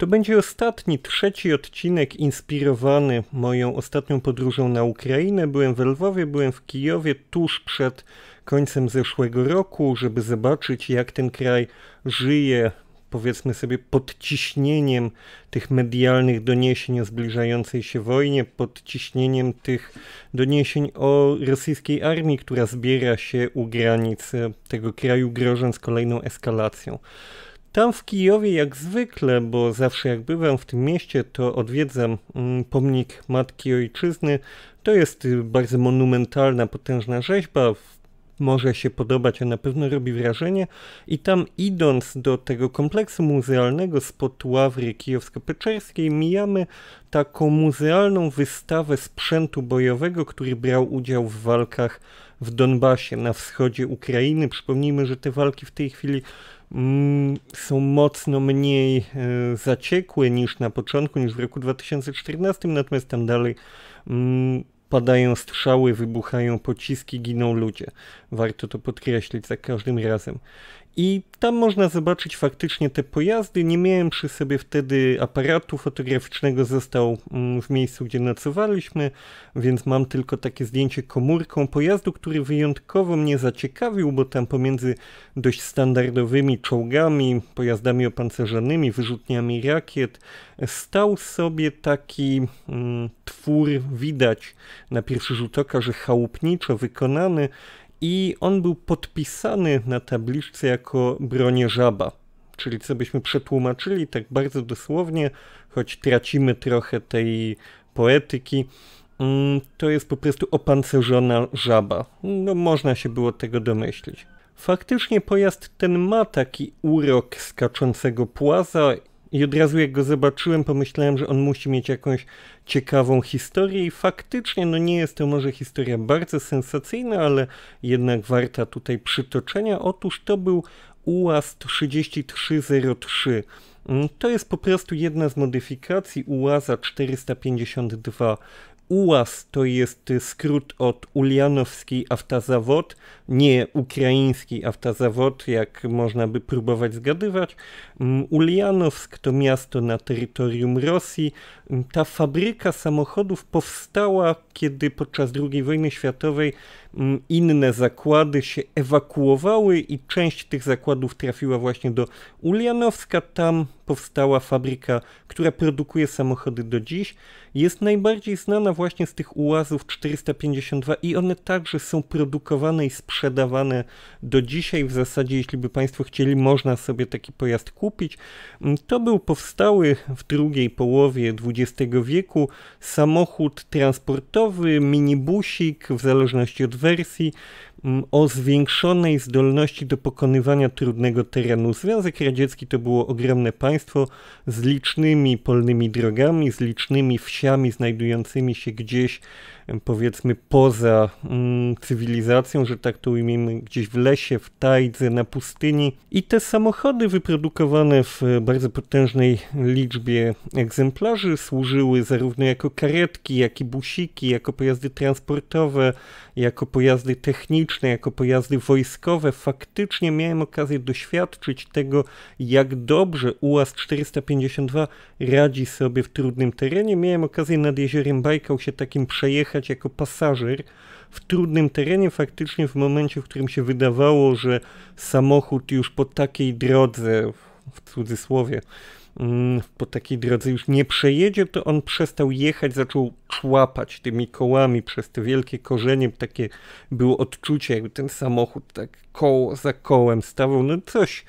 To będzie ostatni, trzeci odcinek inspirowany moją ostatnią podróżą na Ukrainę. Byłem w Lwowie, byłem w Kijowie tuż przed końcem zeszłego roku, żeby zobaczyć, jak ten kraj żyje, powiedzmy sobie, pod ciśnieniem tych medialnych doniesień o zbliżającej się wojnie, pod ciśnieniem tych doniesień o rosyjskiej armii, która zbiera się u granic tego kraju, grożąc kolejną eskalacją. Tam w Kijowie jak zwykle, bo zawsze jak bywam w tym mieście, to odwiedzam mm, pomnik Matki Ojczyzny. To jest y, bardzo monumentalna, potężna rzeźba. Może się podobać, a na pewno robi wrażenie. I tam idąc do tego kompleksu muzealnego spod ławry kijowsko-peczerskiej, mijamy taką muzealną wystawę sprzętu bojowego, który brał udział w walkach w Donbasie na wschodzie Ukrainy. Przypomnijmy, że te walki w tej chwili Mm, są mocno mniej e, zaciekłe niż na początku, niż w roku 2014, natomiast tam dalej mm, padają strzały, wybuchają pociski, giną ludzie. Warto to podkreślić za każdym razem. I tam można zobaczyć faktycznie te pojazdy. Nie miałem przy sobie wtedy aparatu fotograficznego, został mm, w miejscu, gdzie nocowaliśmy, więc mam tylko takie zdjęcie komórką pojazdu, który wyjątkowo mnie zaciekawił, bo tam pomiędzy dość standardowymi czołgami, pojazdami opancerzonymi, wyrzutniami rakiet, stał sobie taki mm, twór, widać na pierwszy rzut oka, że chałupniczo wykonany, i on był podpisany na tabliczce jako Żaba, czyli co byśmy przetłumaczyli tak bardzo dosłownie, choć tracimy trochę tej poetyki, mm, to jest po prostu opancerzona żaba. No, można się było tego domyślić. Faktycznie pojazd ten ma taki urok skaczącego płaza i od razu jak go zobaczyłem, pomyślałem, że on musi mieć jakąś ciekawą historię i faktycznie no nie jest to może historia bardzo sensacyjna, ale jednak warta tutaj przytoczenia. Otóż to był UAZ 3303. Mm, to jest po prostu jedna z modyfikacji UAZa 452 UAS to jest skrót od Ulianowski Aftazawod, nie ukraiński Aftazawod, jak można by próbować zgadywać. Mm, Ulianowsk to miasto na terytorium Rosji. Mm, ta fabryka samochodów powstała, kiedy podczas II wojny światowej mm, inne zakłady się ewakuowały i część tych zakładów trafiła właśnie do Ulianowska. Tam powstała fabryka, która produkuje samochody do dziś jest najbardziej znana właśnie z tych uazów 452 i one także są produkowane i sprzedawane do dzisiaj. W zasadzie, jeśli by Państwo chcieli, można sobie taki pojazd kupić. Mm, to był powstały w drugiej połowie XX wieku samochód transportowy, minibusik, w zależności od wersji o zwiększonej zdolności do pokonywania trudnego terenu. Związek Radziecki to było ogromne państwo z licznymi polnymi drogami, z licznymi wsiami znajdującymi się gdzieś powiedzmy poza mm, cywilizacją, że tak to ujmiemy, gdzieś w lesie, w tajdze, na pustyni. I te samochody wyprodukowane w e, bardzo potężnej liczbie egzemplarzy służyły zarówno jako karetki, jak i busiki, jako pojazdy transportowe, jako pojazdy techniczne, jako pojazdy wojskowe. Faktycznie miałem okazję doświadczyć tego, jak dobrze uas 452 radzi sobie w trudnym terenie. Miałem okazję nad jeziorem Bajkał się takim przejechać poruszać jako pasażer w trudnym terenie, faktycznie w momencie, w którym się wydawało, że samochód już po takiej drodze, w cudzysłowie, mm, po takiej drodze już nie przejedzie, to on przestał jechać, zaczął człapać tymi kołami przez te wielkie korzenie. Takie było odczucie, jakby ten samochód tak koło za kołem stawał. No coś,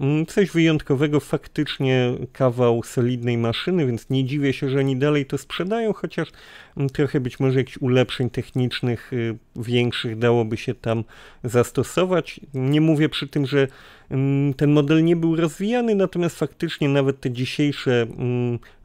mm, coś wyjątkowego, faktycznie kawał solidnej maszyny, więc nie dziwię się, że oni dalej to sprzedają, chociaż mm, trochę być może jakichś ulepszeń technicznych y, większych dałoby się tam zastosować. Nie mówię przy tym, że mm, ten model nie był rozwijany, natomiast faktycznie nawet te dzisiejsze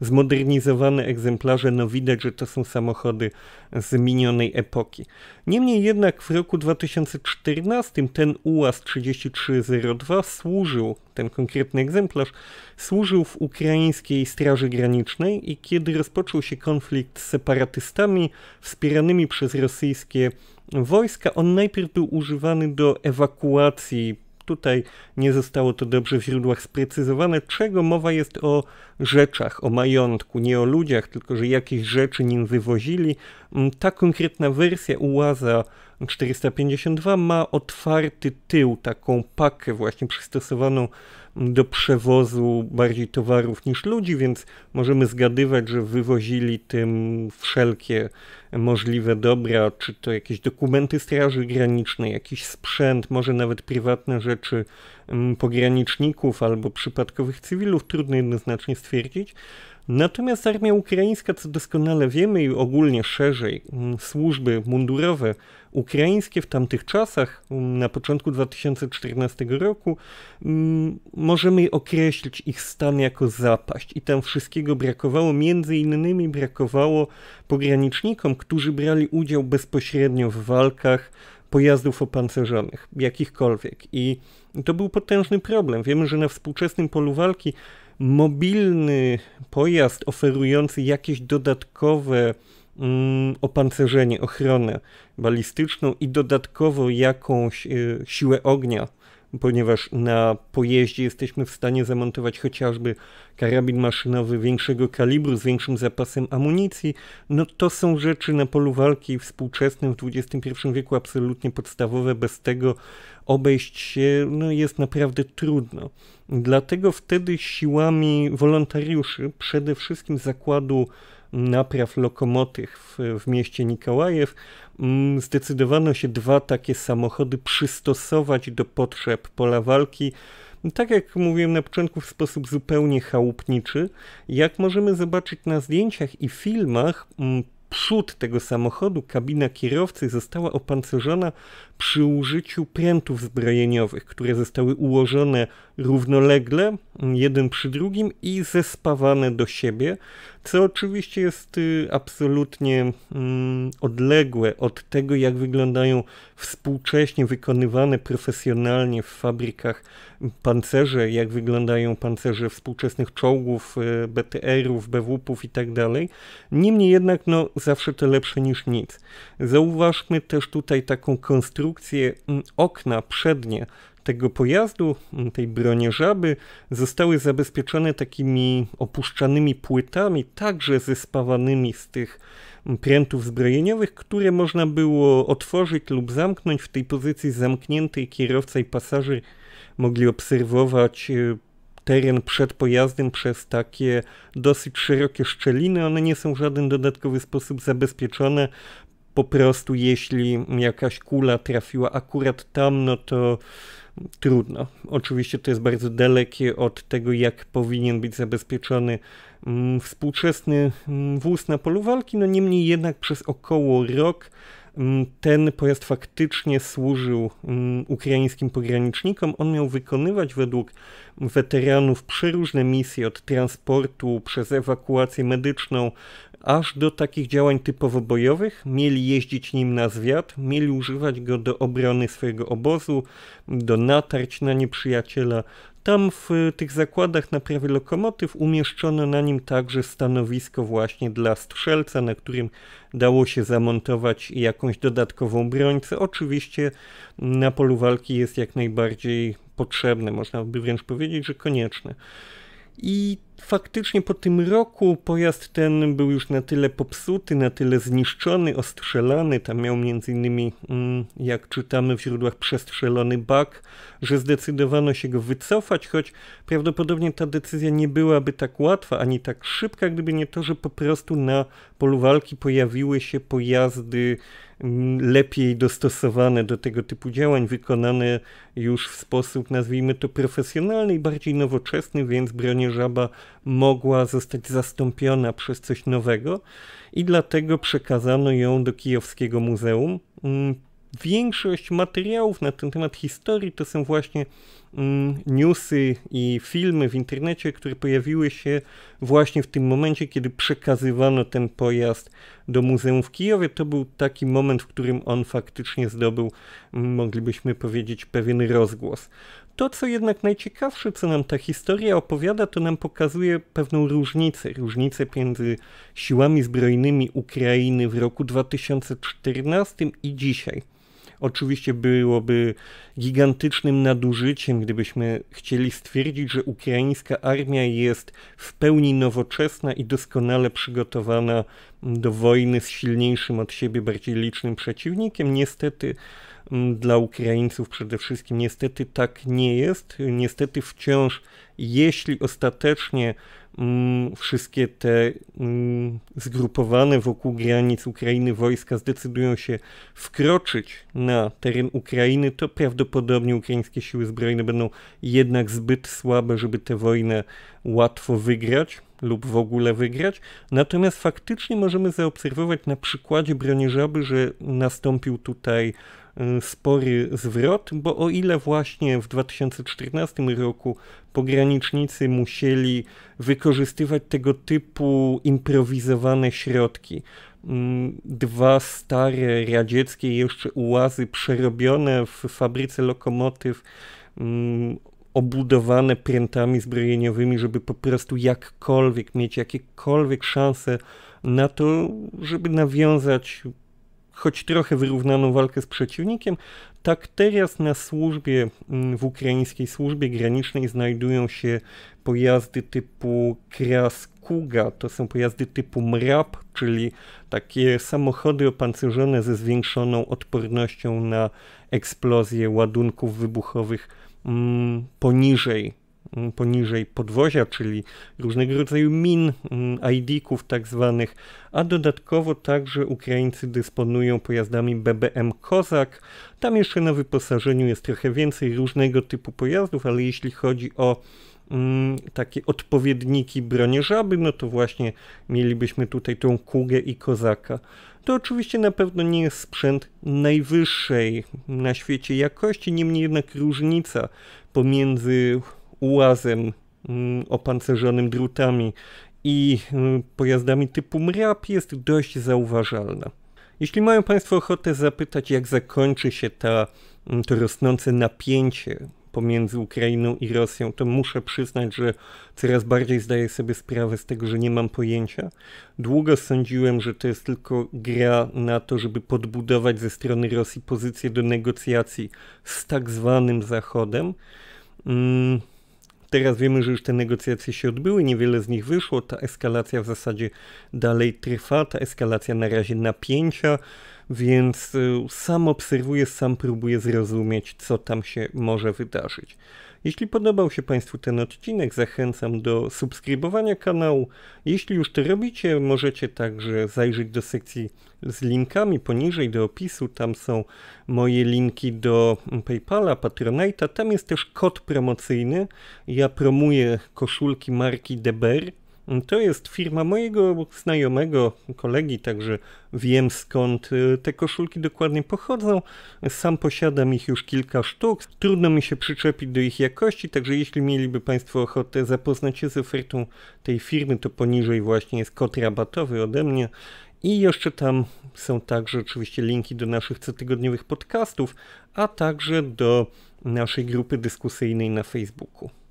zmodernizowane egzemplarze, no widać, że to są samochody z minionej epoki. Niemniej jednak w roku 2014 ten UAZ 3302 służył, ten konkretny egzemplarz, służył w ukraińskiej Straży Granicznej i kiedy rozpoczął się konflikt z separatystami wspieranymi przez rosyjskie wojska, on najpierw był używany do ewakuacji Tutaj nie zostało to dobrze w źródłach sprecyzowane, czego mowa jest o rzeczach, o majątku, nie o ludziach, tylko że jakieś rzeczy nim wywozili. Mm, ta konkretna wersja ułaza 452 ma otwarty tył, taką pakę właśnie przystosowaną do przewozu bardziej towarów niż ludzi, więc możemy zgadywać, że wywozili tym wszelkie możliwe dobra, czy to jakieś dokumenty Straży Granicznej, jakiś sprzęt, może nawet prywatne rzeczy mm, pograniczników albo przypadkowych cywilów, trudno jednoznacznie stwierdzić. Natomiast armia ukraińska, co doskonale wiemy i ogólnie szerzej, mm, służby mundurowe, ukraińskie w tamtych czasach, mm, na początku 2014 roku, mm, możemy określić ich stan jako zapaść i tam wszystkiego brakowało, między innymi brakowało pogranicznikom, którzy brali udział bezpośrednio w walkach pojazdów opancerzonych, jakichkolwiek. I to był potężny problem. Wiemy, że na współczesnym polu walki mobilny pojazd oferujący jakieś dodatkowe Mm, opancerzenie, ochronę balistyczną i dodatkowo jakąś e, siłę ognia, ponieważ na pojeździe jesteśmy w stanie zamontować chociażby karabin maszynowy większego kalibru z większym zapasem amunicji, no to są rzeczy na polu walki współczesnym w XXI wieku absolutnie podstawowe. Bez tego obejść się no, jest naprawdę trudno. Dlatego wtedy siłami wolontariuszy, przede wszystkim zakładu napraw lokomotyw w mieście Nikołajew, mm, zdecydowano się dwa takie samochody przystosować do potrzeb pola walki. Tak jak mówiłem na początku, w sposób zupełnie chałupniczy. Jak możemy zobaczyć na zdjęciach i filmach, mm, przód tego samochodu, kabina kierowcy została opancerzona przy użyciu prętów zbrojeniowych, które zostały ułożone równolegle, mm, jeden przy drugim i zespawane do siebie, co oczywiście jest y, absolutnie mm, odległe od tego, jak wyglądają współcześnie wykonywane profesjonalnie w fabrykach pancerze, jak wyglądają pancerze współczesnych czołgów, y, BTR-ów, BWP-ów itd. Tak Niemniej jednak, no, zawsze to lepsze niż nic. Zauważmy też tutaj taką konstrukcję, konstrukcje mm, okna przednie tego pojazdu, mm, tej żaby, zostały zabezpieczone takimi opuszczanymi płytami, także zespawanymi z tych mm, prętów zbrojeniowych, które można było otworzyć lub zamknąć w tej pozycji zamkniętej. Kierowca i pasażer mogli obserwować y, teren przed pojazdem przez takie dosyć szerokie szczeliny. One nie są w żaden dodatkowy sposób zabezpieczone po prostu jeśli jakaś kula trafiła akurat tam, no to trudno. Oczywiście to jest bardzo dalekie od tego, jak powinien być zabezpieczony mm, współczesny mm, wóz na polu walki, no niemniej jednak przez około rok mm, ten pojazd faktycznie służył ukraińskim pogranicznikom. On miał wykonywać według weteranów przeróżne misje od transportu przez ewakuację medyczną aż do takich działań typowo bojowych. Mieli jeździć nim na zwiat, mieli używać go do obrony swojego obozu, do natarć na nieprzyjaciela. Tam w tych zakładach naprawy lokomotyw umieszczono na nim także stanowisko właśnie dla strzelca, na którym dało się zamontować jakąś dodatkową broń, co oczywiście na polu walki jest jak najbardziej potrzebne, można by wręcz powiedzieć, że konieczne. I faktycznie po tym roku pojazd ten był już na tyle popsuty, na tyle zniszczony, ostrzelany. Tam miał m.in., mm, jak czytamy w źródłach, przestrzelony bak, że zdecydowano się go wycofać, choć prawdopodobnie ta decyzja nie byłaby tak łatwa ani tak szybka, gdyby nie to, że po prostu na polu walki pojawiły się pojazdy lepiej dostosowane do tego typu działań, wykonane już w sposób, nazwijmy to, profesjonalny i bardziej nowoczesny, więc bronie żaba mogła zostać zastąpiona przez coś nowego i dlatego przekazano ją do Kijowskiego Muzeum mm, większość materiałów na ten temat historii to są właśnie mm, newsy i filmy w internecie, które pojawiły się właśnie w tym momencie, kiedy przekazywano ten pojazd do muzeum w Kijowie. To był taki moment, w którym on faktycznie zdobył, mm, moglibyśmy powiedzieć, pewien rozgłos. To, co jednak najciekawsze, co nam ta historia opowiada, to nam pokazuje pewną różnicę. Różnicę między siłami zbrojnymi Ukrainy w roku 2014 i dzisiaj. Oczywiście byłoby gigantycznym nadużyciem, gdybyśmy chcieli stwierdzić, że ukraińska armia jest w pełni nowoczesna i doskonale przygotowana do wojny z silniejszym od siebie, bardziej licznym przeciwnikiem. Niestety, Mm, dla Ukraińców przede wszystkim. Niestety tak nie jest. Niestety wciąż, jeśli ostatecznie mm, wszystkie te mm, zgrupowane wokół granic Ukrainy wojska zdecydują się wkroczyć na teren Ukrainy, to prawdopodobnie ukraińskie siły zbrojne będą jednak zbyt słabe, żeby tę wojnę łatwo wygrać lub w ogóle wygrać. Natomiast faktycznie możemy zaobserwować na przykładzie broni żaby, że nastąpił tutaj Y, spory zwrot, bo o ile właśnie w 2014 roku pogranicznicy musieli wykorzystywać tego typu improwizowane środki, mm, dwa stare radzieckie jeszcze ułazy przerobione w fabryce lokomotyw mm, obudowane prętami zbrojeniowymi, żeby po prostu jakkolwiek mieć jakiekolwiek szanse na to, żeby nawiązać choć trochę wyrównaną walkę z przeciwnikiem, tak teraz na służbie, mm, w ukraińskiej służbie granicznej znajdują się pojazdy typu Kras Kuga, to są pojazdy typu MRAP, czyli takie samochody opancerzone ze zwiększoną odpornością na eksplozję ładunków wybuchowych mm, poniżej Mm, poniżej podwozia, czyli różnego rodzaju min, mm, ID-ków tak zwanych, a dodatkowo także Ukraińcy dysponują pojazdami BBM Kozak. Tam jeszcze na wyposażeniu jest trochę więcej różnego typu pojazdów, ale jeśli chodzi o mm, takie odpowiedniki bronie żaby, no to właśnie mielibyśmy tutaj tą kugę i kozaka. To oczywiście na pewno nie jest sprzęt najwyższej na świecie jakości, niemniej jednak różnica pomiędzy ułazem mm, opancerzonym drutami i mm, pojazdami typu MRAP jest dość zauważalna. Jeśli mają Państwo ochotę zapytać, jak zakończy się ta, mm, to rosnące napięcie pomiędzy Ukrainą i Rosją, to muszę przyznać, że coraz bardziej zdaję sobie sprawę z tego, że nie mam pojęcia. Długo sądziłem, że to jest tylko gra na to, żeby podbudować ze strony Rosji pozycję do negocjacji z tak zwanym Zachodem. Mm Teraz wiemy, że już te negocjacje się odbyły, niewiele z nich wyszło, ta eskalacja w zasadzie dalej trwa, ta eskalacja na razie napięcia, więc y, sam obserwuję, sam próbuję zrozumieć, co tam się może wydarzyć. Jeśli podobał się Państwu ten odcinek, zachęcam do subskrybowania kanału. Jeśli już to robicie, możecie także zajrzeć do sekcji z linkami poniżej do opisu. Tam są moje linki do PayPala, Patronite'a. Tam jest też kod promocyjny. Ja promuję koszulki marki Deber to jest firma mojego znajomego, kolegi, także wiem skąd y, te koszulki dokładnie pochodzą. Sam posiadam ich już kilka sztuk. Trudno mi się przyczepić do ich jakości, także jeśli mieliby Państwo ochotę zapoznać się z ofertą tej firmy, to poniżej właśnie jest kod rabatowy ode mnie. I jeszcze tam są także oczywiście linki do naszych cotygodniowych podcastów, a także do naszej grupy dyskusyjnej na Facebooku.